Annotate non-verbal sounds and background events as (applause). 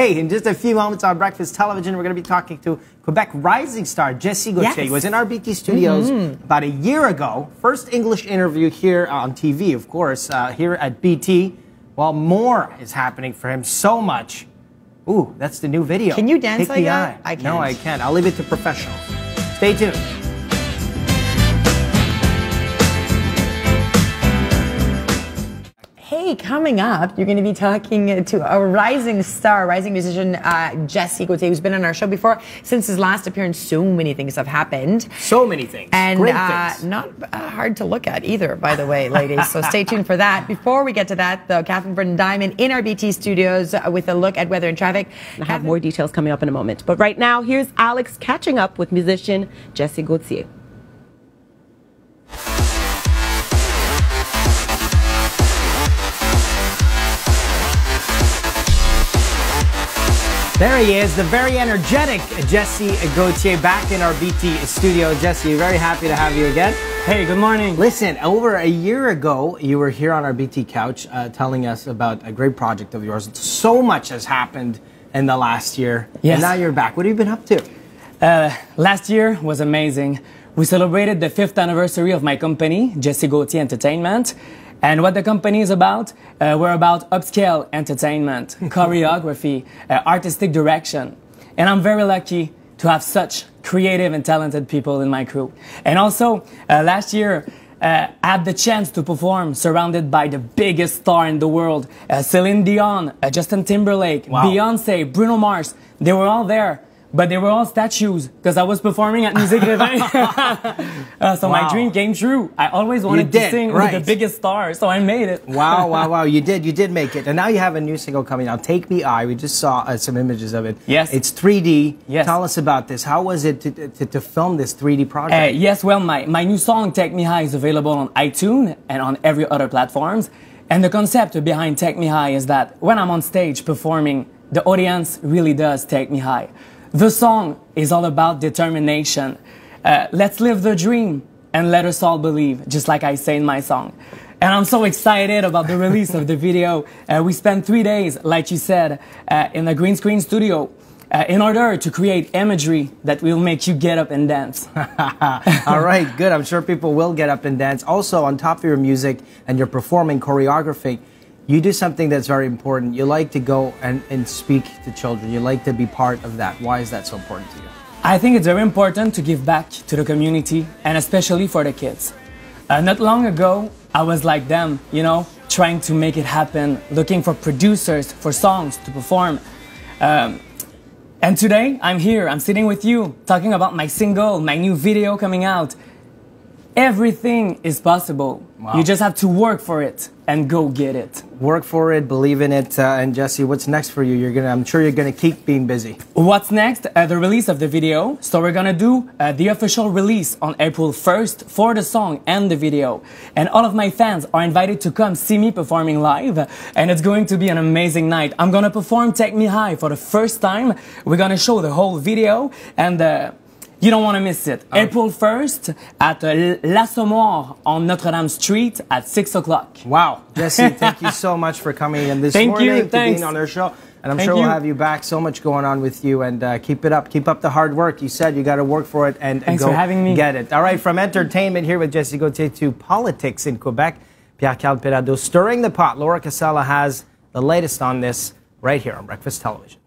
Hey, in just a few moments on Breakfast Television, we're going to be talking to Quebec rising star Jesse Gauthier. Yes. He was in RBT Studios mm -hmm. about a year ago. First English interview here on TV, of course, uh, here at BT. Well, more is happening for him. So much. Ooh, that's the new video. Can you dance Take like that? Eye. I can't. No, I can't. I'll leave it to professionals. Stay tuned. coming up, you're going to be talking to a rising star, rising musician, uh, Jesse Gauthier, who's been on our show before. Since his last appearance, so many things have happened. So many things. And uh, things. not uh, hard to look at either, by the way, ladies. so stay tuned for that. Before we get to that, though, Catherine Britton Diamond in our BT studios uh, with a look at weather and traffic. I have more details coming up in a moment. But right now, here's Alex catching up with musician Jesse Gauthier. There he is, the very energetic Jesse Gauthier back in our BT studio. Jesse, very happy to have you again. Hey, good morning. Listen, over a year ago, you were here on our BT couch uh, telling us about a great project of yours. So much has happened in the last year. Yes. And now you're back. What have you been up to? Uh, last year was amazing. We celebrated the fifth anniversary of my company, Jesse Gauthier Entertainment. And what the company is about, uh, we're about upscale entertainment, (laughs) choreography, uh, artistic direction. And I'm very lucky to have such creative and talented people in my crew. And also, uh, last year, uh, I had the chance to perform surrounded by the biggest star in the world uh, Celine Dion, uh, Justin Timberlake, wow. Beyonce, Bruno Mars. They were all there but they were all statues because I was performing at Music (laughs) Revin. (laughs) uh, so wow. my dream came true. I always wanted did, to sing right. with the biggest stars, so I made it. wow, wow, (laughs) wow. You did. You did make it. And now you have a new single coming out, Take Me I. We just saw uh, some images of it. Yes. It's 3D. Yes. Tell us about this. How was it to, to, to film this 3D project? Uh, yes, well, my, my new song, Take Me High, is available on iTunes and on every other platforms. And the concept behind Take Me High is that when I'm on stage performing, the audience really does take me high. The song is all about determination. Uh, let's live the dream and let us all believe, just like I say in my song. And I'm so excited about the release of the video. Uh, we spent three days, like you said, uh, in a green screen studio. Uh, in order to create imagery that will make you get up and dance. (laughs) (laughs) All right, good. I'm sure people will get up and dance. Also, on top of your music and your performing choreography, you do something that's very important. You like to go and, and speak to children. You like to be part of that. Why is that so important to you? I think it's very important to give back to the community and especially for the kids. Uh, not long ago, I was like them, you know, trying to make it happen, looking for producers, for songs to perform. Um, and today, I'm here, I'm sitting with you, talking about my single, my new video coming out. Everything is possible. Wow. You just have to work for it and go get it work for it, believe in it. Uh, and Jesse, what's next for you? You're gonna, I'm sure you're gonna keep being busy. What's next? Uh, the release of the video. So we're gonna do uh, the official release on April 1st for the song and the video. And all of my fans are invited to come see me performing live. And it's going to be an amazing night. I'm gonna perform Take Me High for the first time. We're gonna show the whole video and uh, you don't want to miss it. Ah. April 1st at L'Assommoir on Notre-Dame Street at 6 o'clock. Wow. (laughs) Jesse, thank you so much for coming in this thank morning you, to thanks. being on our show. And I'm thank sure you. we'll have you back. So much going on with you. And uh, keep it up. Keep up the hard work. You said you got to work for it and, and go get it. All right, from entertainment here with Jesse Gauthier to politics in Quebec, Pierre Calperado stirring the pot. Laura Casella has the latest on this right here on Breakfast Television.